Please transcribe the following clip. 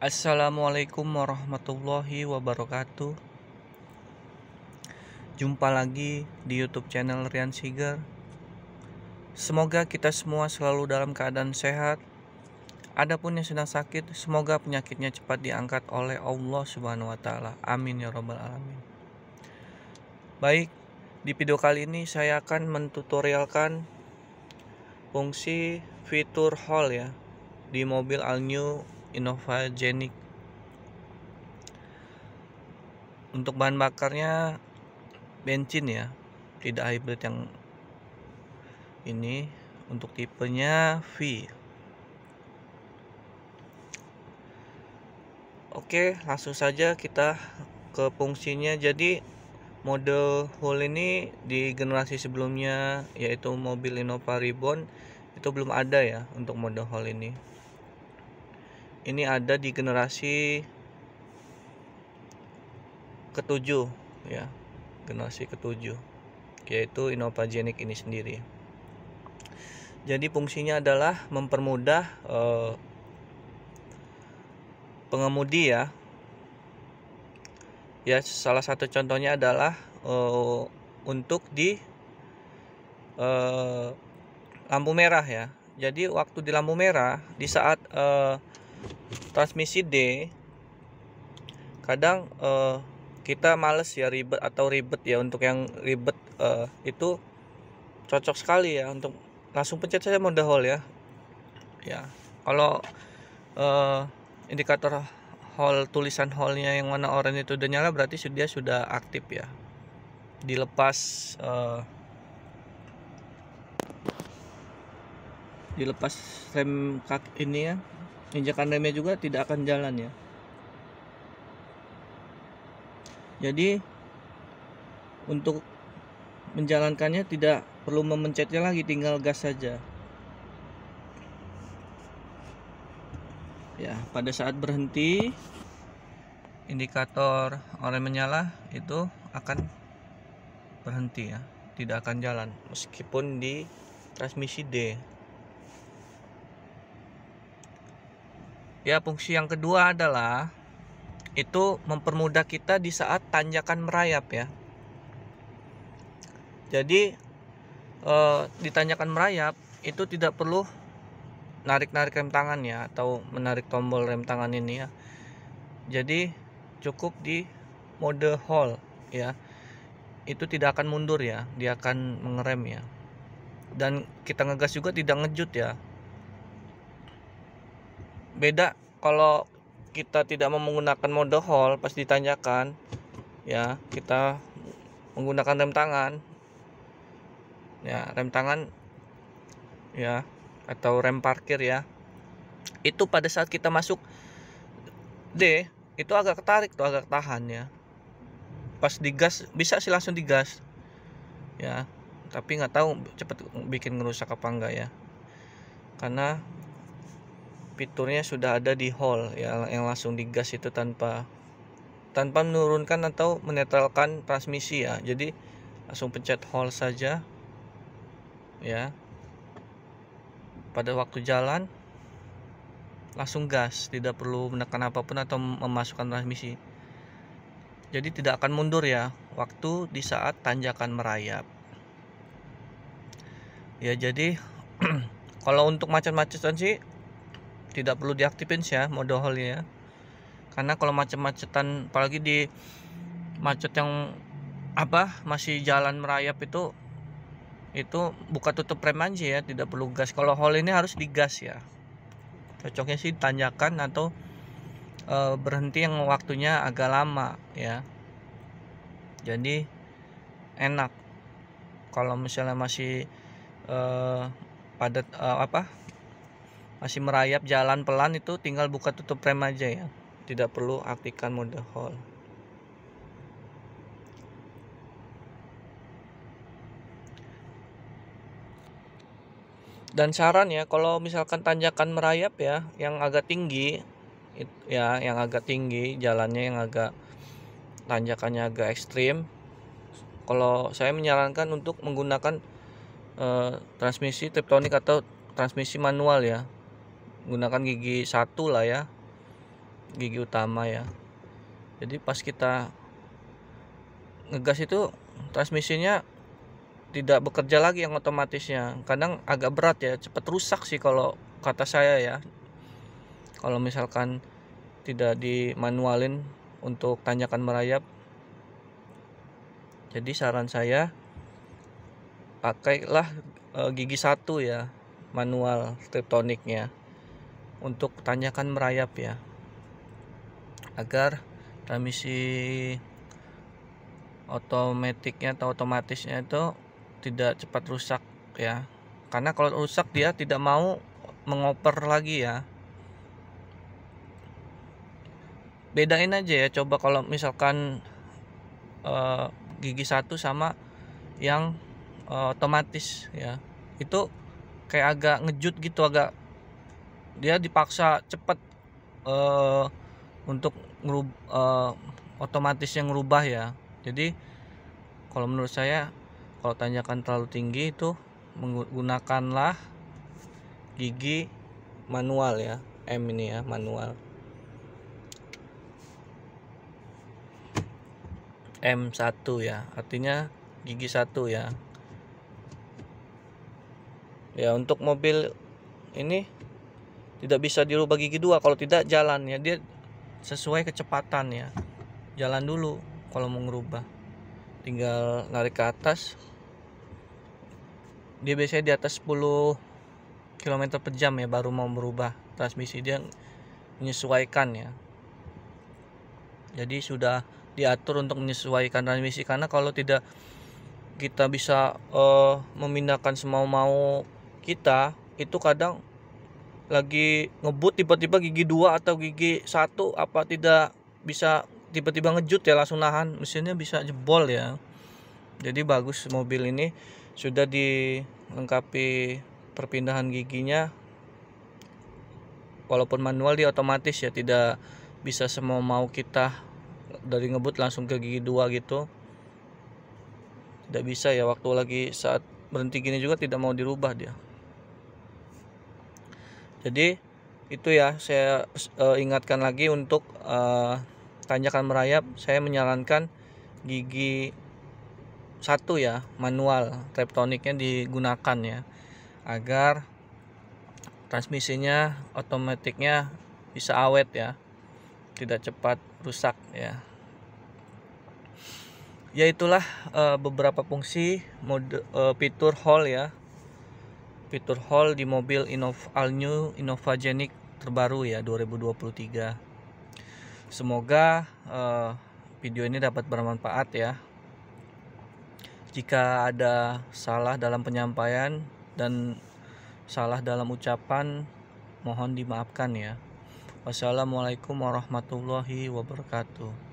Assalamualaikum warahmatullahi wabarakatuh Jumpa lagi di youtube channel Rian Siger Semoga kita semua selalu dalam keadaan sehat Adapun yang sedang sakit, semoga penyakitnya cepat diangkat oleh Allah Subhanahu wa taala. Amin ya rabbal alamin. Baik, di video kali ini saya akan mentutorialkan fungsi fitur hall ya di mobil all new Innovagenik untuk bahan bakarnya bensin ya tidak hybrid yang ini untuk tipenya V oke langsung saja kita ke fungsinya jadi mode hole ini di generasi sebelumnya yaitu mobil Innova Reborn itu belum ada ya untuk mode hole ini ini ada di generasi ketujuh ya generasi ketujuh yaitu Genic ini sendiri jadi fungsinya adalah mempermudah eh, pengemudi ya ya salah satu contohnya adalah eh, untuk di eh, lampu merah ya jadi waktu di lampu merah di saat eh, transmisi D kadang uh, kita males ya ribet atau ribet ya untuk yang ribet uh, itu cocok sekali ya untuk langsung pencet saja mode hold ya ya kalau uh, indikator hall tulisan hallnya yang warna oranye itu udah nyala berarti dia sudah aktif ya dilepas uh, dilepas rem kaki ini ya injakan remnya juga tidak akan jalan ya jadi untuk menjalankannya tidak perlu memencetnya lagi tinggal gas saja ya pada saat berhenti indikator oleh menyala itu akan berhenti ya tidak akan jalan meskipun di transmisi D ya fungsi yang kedua adalah itu mempermudah kita di saat tanjakan merayap ya jadi e, di merayap itu tidak perlu narik-narik rem tangan ya atau menarik tombol rem tangan ini ya jadi cukup di mode hold ya itu tidak akan mundur ya dia akan mengerem ya dan kita ngegas juga tidak ngejut ya beda kalau kita tidak mau menggunakan mode hold pas ditanyakan ya kita menggunakan rem tangan ya rem tangan ya atau rem parkir ya itu pada saat kita masuk D itu agak ketarik tuh agak tahan ya pas digas bisa sih langsung digas ya tapi nggak tahu cepet bikin ngerusak apa enggak ya karena fiturnya sudah ada di hall ya yang langsung digas itu tanpa tanpa menurunkan atau menetralkan transmisi ya jadi langsung pencet hall saja ya pada waktu jalan langsung gas tidak perlu menekan apapun atau memasukkan transmisi jadi tidak akan mundur ya waktu di saat tanjakan merayap ya jadi kalau untuk macet-macetan sih tidak perlu diaktifin sih ya mode haulnya ya karena kalau macet-macetan apalagi di macet yang apa masih jalan merayap itu itu buka tutup rem aja ya tidak perlu gas kalau hall ini harus digas ya cocoknya sih tanjakan atau e, berhenti yang waktunya agak lama ya jadi enak kalau misalnya masih e, padat e, apa masih merayap jalan pelan itu tinggal buka tutup rem aja ya tidak perlu aktifkan mode hold dan saran ya kalau misalkan tanjakan merayap ya yang agak tinggi ya yang agak tinggi jalannya yang agak tanjakannya agak ekstrim kalau saya menyarankan untuk menggunakan eh, transmisi triptonik atau transmisi manual ya gunakan gigi satu lah ya gigi utama ya jadi pas kita ngegas itu transmisinya tidak bekerja lagi yang otomatisnya kadang agak berat ya cepat rusak sih kalau kata saya ya kalau misalkan tidak dimanualin untuk tanjakan merayap jadi saran saya pakailah e, gigi satu ya manual triptoniknya untuk tanyakan merayap ya agar transmisi otomatiknya atau otomatisnya itu tidak cepat rusak ya karena kalau rusak dia tidak mau mengoper lagi ya bedain aja ya coba kalau misalkan eh, gigi satu sama yang eh, otomatis ya itu kayak agak ngejut gitu agak dia dipaksa cepat uh, eh, untuk ngerub, uh, otomatisnya ngerubah ya jadi kalau menurut saya kalau tanjakan terlalu tinggi itu menggunakanlah gigi manual ya M ini ya manual M1 ya artinya gigi satu ya ya untuk mobil ini tidak bisa dirubah gigi dua kalau tidak jalan ya dia sesuai kecepatan ya jalan dulu kalau mau ngerubah tinggal narik ke atas dia biasanya di atas 10 km per jam ya baru mau berubah transmisi dia menyesuaikan ya jadi sudah diatur untuk menyesuaikan transmisi karena kalau tidak kita bisa uh, memindahkan semau-mau kita itu kadang lagi ngebut tiba-tiba gigi dua atau gigi satu apa tidak bisa tiba-tiba ngejut ya langsung nahan mesinnya bisa jebol ya jadi bagus mobil ini sudah dilengkapi perpindahan giginya walaupun manual dia otomatis ya tidak bisa semua mau kita dari ngebut langsung ke gigi dua gitu tidak bisa ya waktu lagi saat berhenti gini juga tidak mau dirubah dia jadi itu ya saya uh, ingatkan lagi untuk uh, tanjakan merayap saya menyarankan gigi satu ya manual treptoniknya digunakan ya agar transmisinya otomatiknya bisa awet ya tidak cepat rusak ya ya itulah eh, beberapa fungsi mode uh, fitur hall ya fitur hall di mobil Innova All New Innova Genic terbaru ya 2023. Semoga uh, video ini dapat bermanfaat ya. Jika ada salah dalam penyampaian dan salah dalam ucapan, mohon dimaafkan ya. Wassalamualaikum warahmatullahi wabarakatuh.